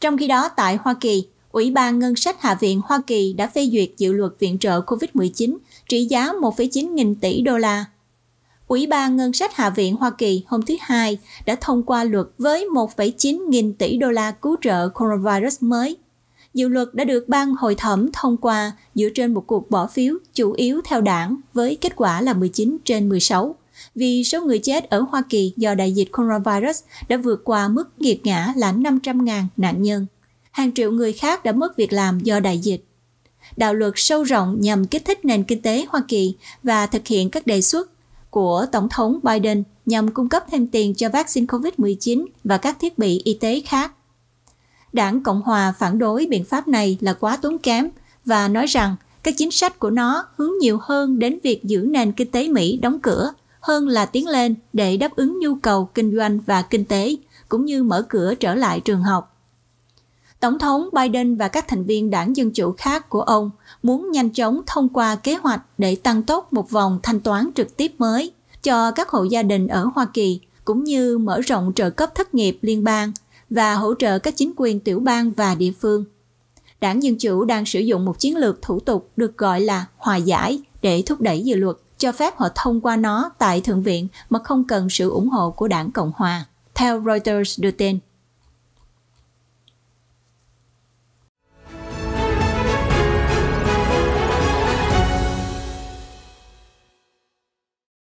Trong khi đó, tại Hoa Kỳ, Ủy ban Ngân sách Hạ viện Hoa Kỳ đã phê duyệt dự luật viện trợ COVID-19 trị giá 1,9 nghìn tỷ đô la. Ủy ban Ngân sách Hạ viện Hoa Kỳ hôm thứ Hai đã thông qua luật với 1,9 nghìn tỷ đô la cứu trợ coronavirus mới. Dự luật đã được ban hội thẩm thông qua dựa trên một cuộc bỏ phiếu chủ yếu theo đảng với kết quả là 19 trên 16 vì số người chết ở Hoa Kỳ do đại dịch coronavirus đã vượt qua mức nghiệt ngã là 500.000 nạn nhân. Hàng triệu người khác đã mất việc làm do đại dịch. Đạo luật sâu rộng nhằm kích thích nền kinh tế Hoa Kỳ và thực hiện các đề xuất của Tổng thống Biden nhằm cung cấp thêm tiền cho vaccine COVID-19 và các thiết bị y tế khác. Đảng Cộng Hòa phản đối biện pháp này là quá tốn kém và nói rằng các chính sách của nó hướng nhiều hơn đến việc giữ nền kinh tế Mỹ đóng cửa – hơn là tiến lên để đáp ứng nhu cầu kinh doanh và kinh tế, cũng như mở cửa trở lại trường học. Tổng thống Biden và các thành viên đảng Dân Chủ khác của ông muốn nhanh chóng thông qua kế hoạch để tăng tốc một vòng thanh toán trực tiếp mới cho các hộ gia đình ở Hoa Kỳ, cũng như mở rộng trợ cấp thất nghiệp liên bang và hỗ trợ các chính quyền tiểu bang và địa phương. Đảng Dân Chủ đang sử dụng một chiến lược thủ tục được gọi là hòa giải để thúc đẩy dự luật cho phép họ thông qua nó tại Thượng viện mà không cần sự ủng hộ của đảng Cộng hòa. Theo Reuters đưa tin,